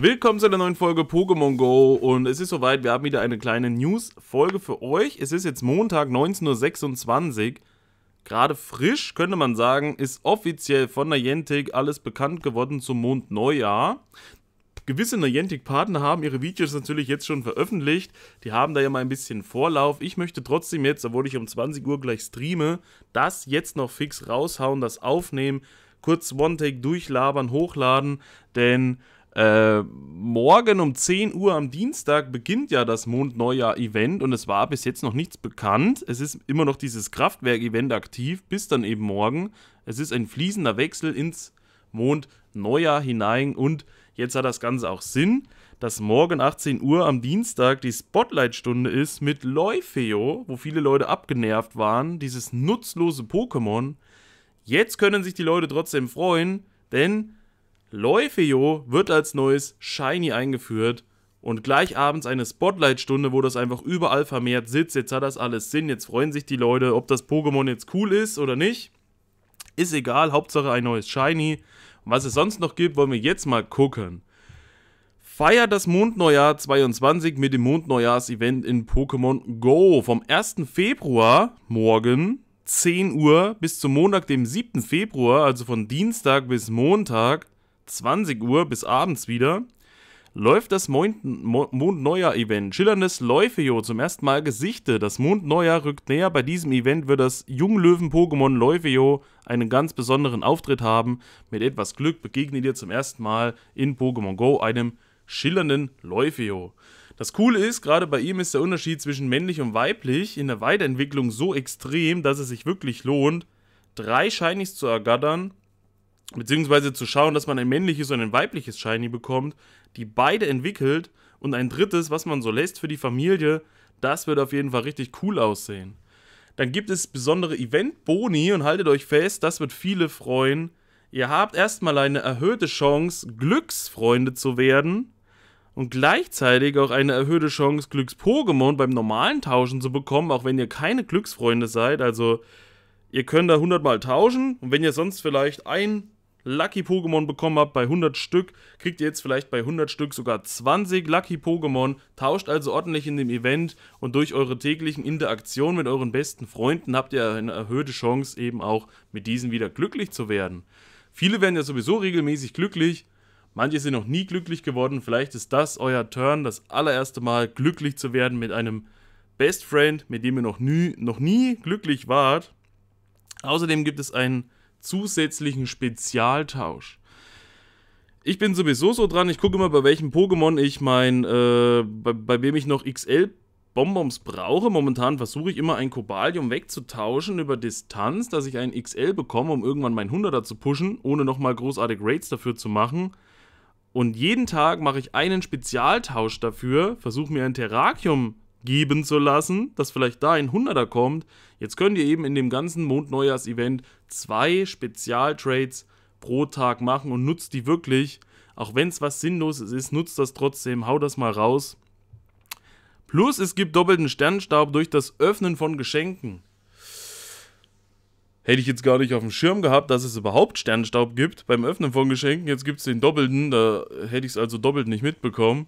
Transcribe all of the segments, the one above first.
Willkommen zu einer neuen Folge Pokémon Go und es ist soweit, wir haben wieder eine kleine News-Folge für euch. Es ist jetzt Montag, 19.26 Uhr. Gerade frisch, könnte man sagen, ist offiziell von Niantic alles bekannt geworden zum Mondneujahr. Gewisse Niantic-Partner haben ihre Videos natürlich jetzt schon veröffentlicht. Die haben da ja mal ein bisschen Vorlauf. Ich möchte trotzdem jetzt, obwohl ich um 20 Uhr gleich streame, das jetzt noch fix raushauen, das aufnehmen, kurz One-Take durchlabern, hochladen, denn äh, morgen um 10 Uhr am Dienstag beginnt ja das mond neujahr event und es war bis jetzt noch nichts bekannt. Es ist immer noch dieses Kraftwerk-Event aktiv, bis dann eben morgen. Es ist ein fließender Wechsel ins Mond-Neujahr hinein und jetzt hat das Ganze auch Sinn, dass morgen 18 Uhr am Dienstag die Spotlight-Stunde ist mit Leufeo, wo viele Leute abgenervt waren, dieses nutzlose Pokémon. Jetzt können sich die Leute trotzdem freuen, denn Läufejo wird als neues Shiny eingeführt und gleich abends eine Spotlight-Stunde, wo das einfach überall vermehrt sitzt. Jetzt hat das alles Sinn, jetzt freuen sich die Leute, ob das Pokémon jetzt cool ist oder nicht. Ist egal, Hauptsache ein neues Shiny. was es sonst noch gibt, wollen wir jetzt mal gucken. Feiert das Mondneujahr 22 mit dem Mondneujahrs-Event in Pokémon Go vom 1. Februar morgen 10 Uhr bis zum Montag, dem 7. Februar, also von Dienstag bis Montag. 20 Uhr bis abends wieder läuft das mondneuer event Schillerndes Läufejo zum ersten Mal Gesichte. Das Mondneuer rückt näher. Bei diesem Event wird das Junglöwen-Pokémon Läufejo einen ganz besonderen Auftritt haben. Mit etwas Glück begegnet ihr zum ersten Mal in Pokémon Go einem schillernden Läufejo. Das Coole ist, gerade bei ihm ist der Unterschied zwischen männlich und weiblich in der Weiterentwicklung so extrem, dass es sich wirklich lohnt, drei Shinies zu ergattern beziehungsweise zu schauen, dass man ein männliches und ein weibliches Shiny bekommt, die beide entwickelt und ein drittes, was man so lässt für die Familie, das wird auf jeden Fall richtig cool aussehen. Dann gibt es besondere Event-Boni und haltet euch fest, das wird viele freuen. Ihr habt erstmal eine erhöhte Chance, Glücksfreunde zu werden und gleichzeitig auch eine erhöhte Chance, Glücks-Pokémon beim normalen Tauschen zu bekommen, auch wenn ihr keine Glücksfreunde seid. Also ihr könnt da 100 Mal tauschen und wenn ihr sonst vielleicht ein Lucky Pokémon bekommen habt bei 100 Stück, kriegt ihr jetzt vielleicht bei 100 Stück sogar 20 Lucky Pokémon, tauscht also ordentlich in dem Event und durch eure täglichen Interaktionen mit euren besten Freunden habt ihr eine erhöhte Chance eben auch mit diesen wieder glücklich zu werden. Viele werden ja sowieso regelmäßig glücklich, manche sind noch nie glücklich geworden, vielleicht ist das euer Turn, das allererste Mal glücklich zu werden mit einem Best Friend, mit dem ihr noch nie, noch nie glücklich wart. Außerdem gibt es einen zusätzlichen Spezialtausch. Ich bin sowieso so dran, ich gucke immer, bei welchem Pokémon ich mein, äh, bei, bei wem ich noch XL Bonbons brauche. Momentan versuche ich immer ein Kobalium wegzutauschen über Distanz, dass ich ein XL bekomme, um irgendwann mein 100er zu pushen, ohne nochmal großartig Raids dafür zu machen. Und jeden Tag mache ich einen Spezialtausch dafür, versuche mir ein Terrakium zu geben zu lassen, dass vielleicht da ein 100er kommt. Jetzt könnt ihr eben in dem ganzen Mondneujahrs-Event zwei Spezialtrades pro Tag machen und nutzt die wirklich. Auch wenn es was Sinnloses ist, nutzt das trotzdem, hau das mal raus. Plus, es gibt doppelten Sternenstaub durch das Öffnen von Geschenken. Hätte ich jetzt gar nicht auf dem Schirm gehabt, dass es überhaupt Sternenstaub gibt beim Öffnen von Geschenken. Jetzt gibt es den doppelten, da hätte ich es also doppelt nicht mitbekommen.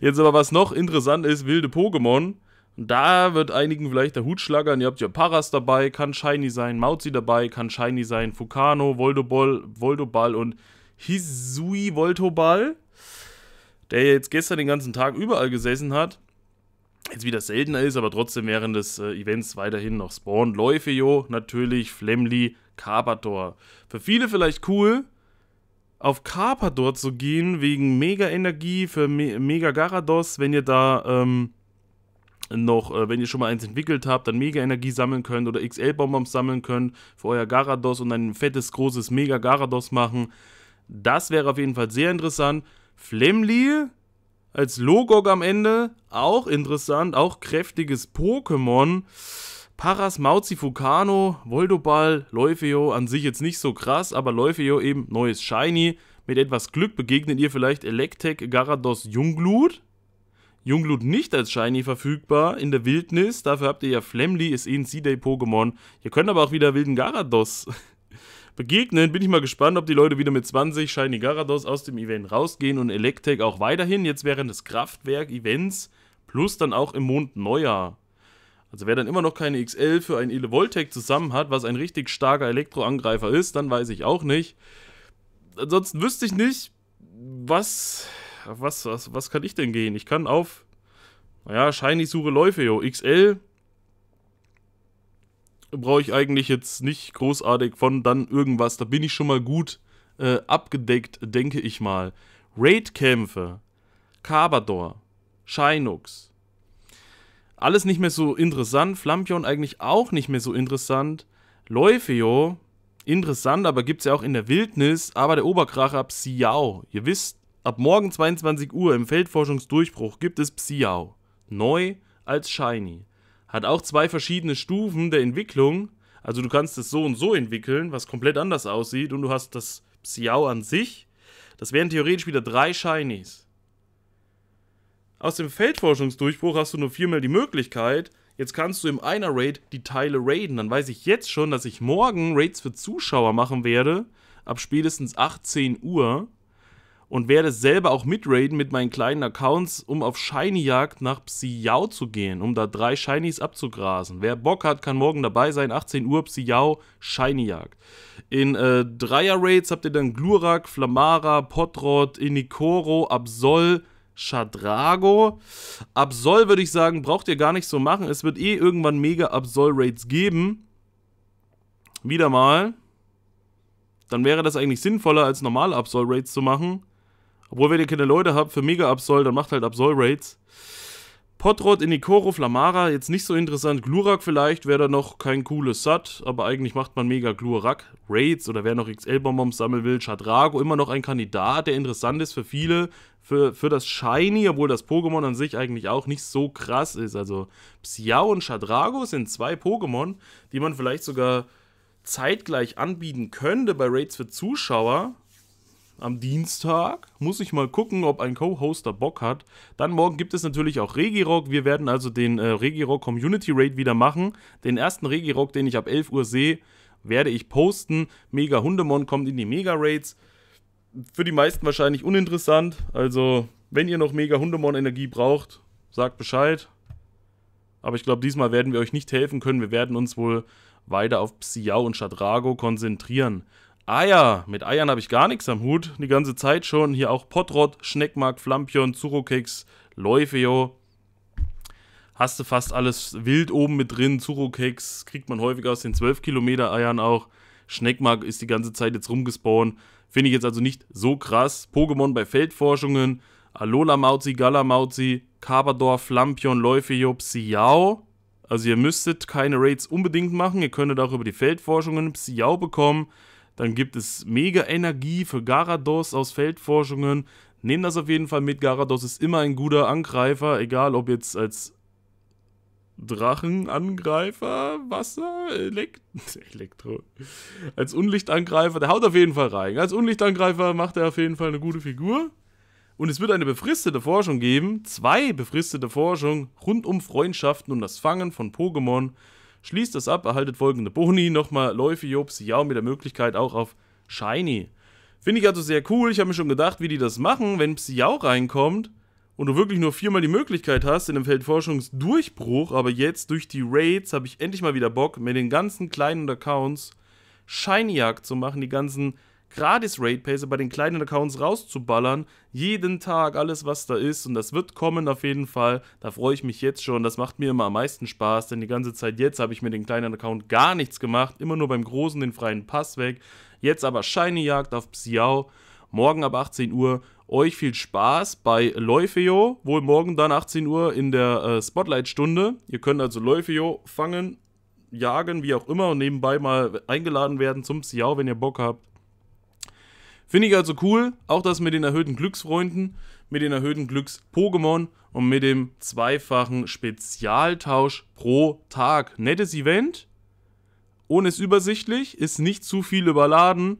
Jetzt aber, was noch interessant ist, wilde Pokémon. Da wird einigen vielleicht der Hut schlagern. Ihr habt ja Paras dabei, kann Shiny sein, Mauzi dabei, kann Shiny sein, Fukano, Voldobol, Voldobal und Hisui Voltobal, der jetzt gestern den ganzen Tag überall gesessen hat. Jetzt wieder seltener ist, aber trotzdem während des äh, Events weiterhin noch spawnt. Läufejo, natürlich, Flemly, Carbator. Für viele vielleicht cool, auf Carpador zu gehen, wegen Mega-Energie für Me Mega Garados, wenn ihr da ähm, noch, äh, wenn ihr schon mal eins entwickelt habt, dann Mega-Energie sammeln könnt oder XL-Bonbons sammeln könnt für euer Garados und ein fettes, großes Mega-Garados machen. Das wäre auf jeden Fall sehr interessant. Flemly als Logog am Ende, auch interessant, auch kräftiges Pokémon. Paras, Mauzi, Fukano, Voldobal, Leufeo an sich jetzt nicht so krass, aber Leufeo eben neues Shiny. Mit etwas Glück begegnet ihr vielleicht Electek, Garados, Junglut. Junglut nicht als Shiny verfügbar in der Wildnis. Dafür habt ihr ja Flemly, ist eh ein C-Day-Pokémon. Ihr könnt aber auch wieder wilden Garados begegnen. Bin ich mal gespannt, ob die Leute wieder mit 20 Shiny Garados aus dem Event rausgehen und Electek auch weiterhin, jetzt während des Kraftwerk-Events, plus dann auch im Mond Neujahr. Also wer dann immer noch keine XL für ein Elevoltec zusammen hat, was ein richtig starker Elektroangreifer ist, dann weiß ich auch nicht. Ansonsten wüsste ich nicht, was, was, was, was kann ich denn gehen? Ich kann auf, naja, Shiny Suche Läufe, yo. XL brauche ich eigentlich jetzt nicht großartig von dann irgendwas. Da bin ich schon mal gut äh, abgedeckt, denke ich mal. Raid-Kämpfe, Kabador, Shinux, alles nicht mehr so interessant. Flampion eigentlich auch nicht mehr so interessant. Läufeo, interessant, aber gibt es ja auch in der Wildnis. Aber der Oberkracher Psiao. Ihr wisst, ab morgen 22 Uhr im Feldforschungsdurchbruch gibt es Psiao. Neu als Shiny. Hat auch zwei verschiedene Stufen der Entwicklung. Also du kannst es so und so entwickeln, was komplett anders aussieht. Und du hast das Psiao an sich. Das wären theoretisch wieder drei Shinies aus dem Feldforschungsdurchbruch hast du nur viermal die Möglichkeit. Jetzt kannst du im einer Raid die Teile raiden. Dann weiß ich jetzt schon, dass ich morgen Raids für Zuschauer machen werde. Ab spätestens 18 Uhr. Und werde selber auch mitraiden mit meinen kleinen Accounts, um auf Shiny-Jagd nach Psiao zu gehen, um da drei Shinies abzugrasen. Wer Bock hat, kann morgen dabei sein. 18 Uhr Psiao, Shiny-Jagd. In äh, Dreier-Raids habt ihr dann Glurak, Flamara, Potrod, Inikoro, Absol, Shadrago. Absol würde ich sagen, braucht ihr gar nicht so machen. Es wird eh irgendwann mega Absol-Rates geben. Wieder mal. Dann wäre das eigentlich sinnvoller, als normale Absol-Rates zu machen. Obwohl, wenn ihr keine Leute habt für mega Absol, dann macht halt Absol-Rates. Potrot, Inikoro, Flamara, jetzt nicht so interessant. Glurak vielleicht wäre da noch kein cooles Sat, aber eigentlich macht man mega Glurak. Raids oder wer noch XL-Bonbons sammeln will, Chadrago, immer noch ein Kandidat, der interessant ist für viele. Für, für das Shiny, obwohl das Pokémon an sich eigentlich auch nicht so krass ist. Also Psiao und Chadrago sind zwei Pokémon, die man vielleicht sogar zeitgleich anbieten könnte bei Raids für Zuschauer am Dienstag. Muss ich mal gucken, ob ein Co-Hoster Bock hat. Dann morgen gibt es natürlich auch Regirock. Wir werden also den äh, Regirock Community Raid wieder machen. Den ersten Regirock, den ich ab 11 Uhr sehe, werde ich posten. Mega Hundemon kommt in die Mega Raids. Für die meisten wahrscheinlich uninteressant. Also, wenn ihr noch Mega Hundemon Energie braucht, sagt Bescheid. Aber ich glaube, diesmal werden wir euch nicht helfen können. Wir werden uns wohl weiter auf Psiao und Shadrago konzentrieren. Eier. Mit Eiern habe ich gar nichts am Hut. Die ganze Zeit schon. Hier auch Potrot, Schneckmark, Flampion, Zuchrokeks, Läufeo. Hast du fast alles wild oben mit drin. Zuchrokeks kriegt man häufig aus den 12 Kilometer Eiern auch. Schneckmark ist die ganze Zeit jetzt rumgespawnt. Finde ich jetzt also nicht so krass. Pokémon bei Feldforschungen. Alola Mauzi, Gala Mauzi, Kabador, Flampion, Läufeo, Psiao. Also ihr müsstet keine Raids unbedingt machen. Ihr könntet auch über die Feldforschungen Psiao bekommen. Dann gibt es mega Energie für Garados aus Feldforschungen. Nehmt das auf jeden Fall mit. Garados ist immer ein guter Angreifer, egal ob jetzt als Drachenangreifer, Wasser, Elekt Elektro. Als Unlichtangreifer, der haut auf jeden Fall rein. Als Unlichtangreifer macht er auf jeden Fall eine gute Figur. Und es wird eine befristete Forschung geben, zwei befristete Forschungen rund um Freundschaften und das Fangen von Pokémon Schließt das ab, erhaltet folgende Boni, nochmal Läufe Jobs, ja, mit der Möglichkeit auch auf Shiny. Finde ich also sehr cool. Ich habe mir schon gedacht, wie die das machen, wenn Psyau reinkommt und du wirklich nur viermal die Möglichkeit hast in dem Feld Forschungsdurchbruch, aber jetzt durch die Raids habe ich endlich mal wieder Bock, mit den ganzen kleinen Accounts Shiny-Jagd zu machen, die ganzen gratis Raid Pässe bei den kleinen Accounts rauszuballern. Jeden Tag alles, was da ist. Und das wird kommen auf jeden Fall. Da freue ich mich jetzt schon. Das macht mir immer am meisten Spaß, denn die ganze Zeit jetzt habe ich mir den kleinen Account gar nichts gemacht. Immer nur beim Großen den freien Pass weg. Jetzt aber Shiny Jagd auf Psiao. Morgen ab 18 Uhr. Euch viel Spaß bei Leufeo. Wohl morgen dann 18 Uhr in der äh, Spotlight-Stunde. Ihr könnt also Leufeo fangen, jagen, wie auch immer und nebenbei mal eingeladen werden zum Psiao, wenn ihr Bock habt. Finde ich also cool, auch das mit den erhöhten Glücksfreunden, mit den erhöhten Glücks-Pokémon und mit dem zweifachen Spezialtausch pro Tag. Nettes Event, ohne es übersichtlich, ist nicht zu viel überladen.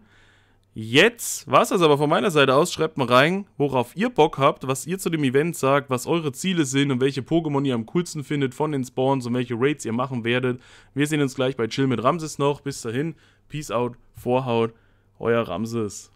Jetzt war es das aber von meiner Seite aus. Schreibt mal rein, worauf ihr Bock habt, was ihr zu dem Event sagt, was eure Ziele sind und welche Pokémon ihr am coolsten findet von den Spawns und welche Raids ihr machen werdet. Wir sehen uns gleich bei Chill mit Ramses noch. Bis dahin, Peace out, Vorhaut, euer Ramses.